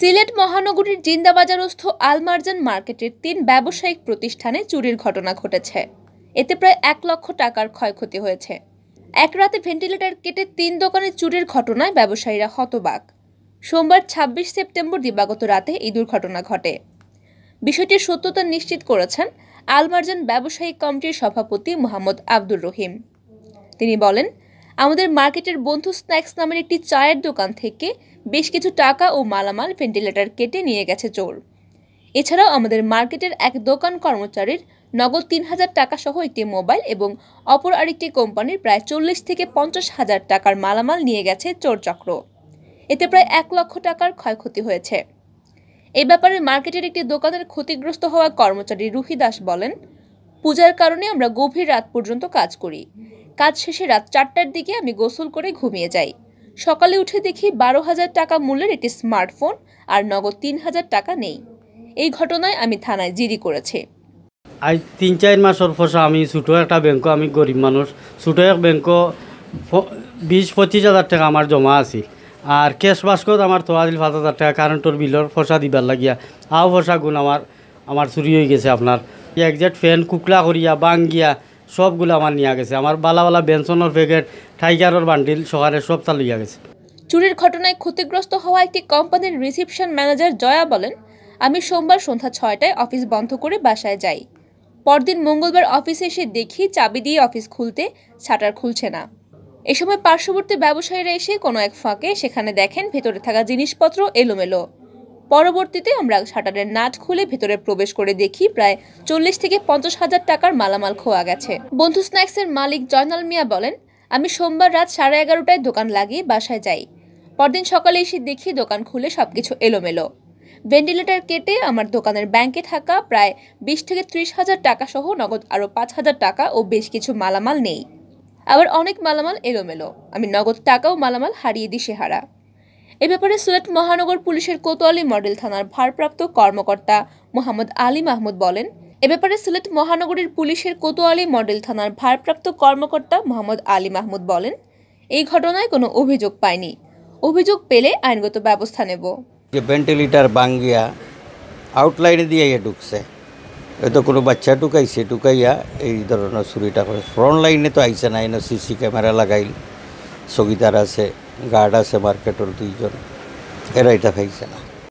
সিলেট মহানগরীর জিন্দাবাজারস্থ আলমার্জান মার্কেটের তিন ব্যবসায়িক প্রতিষ্ঠানে চুরির ঘটনা ঘটেছে এতে প্রায় এক লক্ষ টাকার ক্ষয়ক্ষতি হয়েছে এক রাতে ভেন্টিলেটর কেটে তিন দোকানে চুরির ঘটনায় ব্যবসায়ীরা হতবাক সোমবার ২৬ সেপ্টেম্বর দিবাগত রাতে এই দুর্ঘটনা ঘটে বিষয়টির সত্যতা নিশ্চিত করেছেন আলমার্জান ব্যবসায়িক কমিটির সভাপতি মোহাম্মদ আব্দুর রহিম তিনি বলেন আমাদের মার্কেটের বন্ধু স্ন্যাক্স নামের একটি চায়ের দোকান থেকে বেশ কিছু টাকা ও মালামাল ভেন্টিলেটর কেটে নিয়ে গেছে চোর এছাড়াও আমাদের মার্কেটের এক দোকান কর্মচারীর নগদ তিন হাজার টাকা সহ একটি মোবাইল এবং অপর আরেকটি কোম্পানির প্রায় চল্লিশ থেকে পঞ্চাশ হাজার টাকার মালামাল নিয়ে গেছে চোর চক্র এতে প্রায় এক লক্ষ টাকার ক্ষয়ক্ষতি হয়েছে এ ব্যাপারে মার্কেটের একটি দোকানের ক্ষতিগ্রস্ত হওয়া কর্মচারী রুহি দাস বলেন পূজার কারণে আমরা গভীর রাত পর্যন্ত কাজ করি কাজ শেষে রাত চারটার দিকে আমি গোসল করে ঘুমিয়ে যাই সকালে উঠে দেখি বারো হাজার টাকা মূল্যের একটি স্মার্টফোন আর নগদ তিন হাজার টাকা নেই এই ঘটনায় আমি থানায় জিডি করেছে আজ তিন চার মাসের ফসা আমি ছোটো একটা ব্যাংক আমি গরিব মানুষ ছোটো এক ব্যাংক বিশ পঁচিশ হাজার টাকা আমার জমা আছে আর ক্যাশ বাস্কত আমার তো দিল পাঁচ হাজার টাকা কারেন্টর বিলর ফসা দিবার লাগিয়া আও ফসা গুণ আমার আমার চুরি হয়ে গেছে আপনার একজ্যাক্ট ফ্যান কুকলা করিয়া বাঙ্গিয়া সবগুলো আমার নিয়ে গেছে আমার বালাওয়ালা বেনসনের প্যাকেট ঠাইকারের বান্ডিল শহরের সব চালিয়ে গেছে চুরির ঘটনায় ক্ষতিগ্রস্ত হওয়া একটি কোম্পানির রিসিপশন ম্যানেজার জয়া বলেন আমি সোমবার সন্ধ্যা ছয়টায় অফিস বন্ধ করে বাসায় যাই পরদিন মঙ্গলবার অফিসে এসে দেখি চাবি দিয়ে অফিস খুলতে শাটার খুলছে না এ সময় পার্শ্ববর্তী ব্যবসায়ীরা এসে কোনো এক ফাঁকে সেখানে দেখেন ভেতরে থাকা জিনিসপত্র এলোমেলো পরবর্তীতে আমরা শাটারের নাট খুলে ভেতরে প্রবেশ করে দেখি প্রায় চল্লিশ থেকে পঞ্চাশ হাজার টাকার মালামাল খোয়া গেছে বন্ধু স্ন্যাক্সের মালিক জয়নাল মিয়া বলেন আমি সোমবার রাত সাড়ে এগারোটায় দোকান লাগিয়ে বাসায় যাই পরদিন সকালে এসে দেখি দোকান খুলে সবকিছু এলোমেলো ভেন্টিলেটার কেটে আমার দোকানের ব্যাংকে থাকা প্রায় বিশ থেকে ত্রিশ হাজার টাকা সহ নগদ আরও পাঁচ হাজার টাকা ও বেশ কিছু মালামাল নেই আবার অনেক মালামাল এলোমেলো আমি নগদ টাকাও মালামাল হারিয়ে দিই সেহারা এ ব্যাপারে সিলেট মহানগর পুলিশের কোতোয়ালি মডেল থানার ভারপ্রাপ্ত কর্মকর্তা মোহাম্মদ আলী মাহমুদ বলেন এ ব্যাপারে সিলেট মহানগরীর পুলিশের কোতোয়ালি মডেল থানার ভারপ্রাপ্ত কর্মকর্তা মোহাম্মদ আলী মাহমুদ বলেন এই ঘটনায় কোনো অভিযোগ পায়নি অভিযোগ পেলে আইনগত ব্যবস্থা নেব যে ভেন্টিলেটার বাঙ্গিয়া আউটলাইনে দিয়ে ঢুকছে হয়তো কোনো বাচ্চা ঢুকাইছে ঢুকাইয়া এই ধরনের চুরিটা করে ফ্রন্ট লাইনে তো আইসে না এনে সিসি ক্যামেরা লাগাইল সগিতার আছে ગાડા છે માર્કેટ વળતું એ રાઈટા થાય છે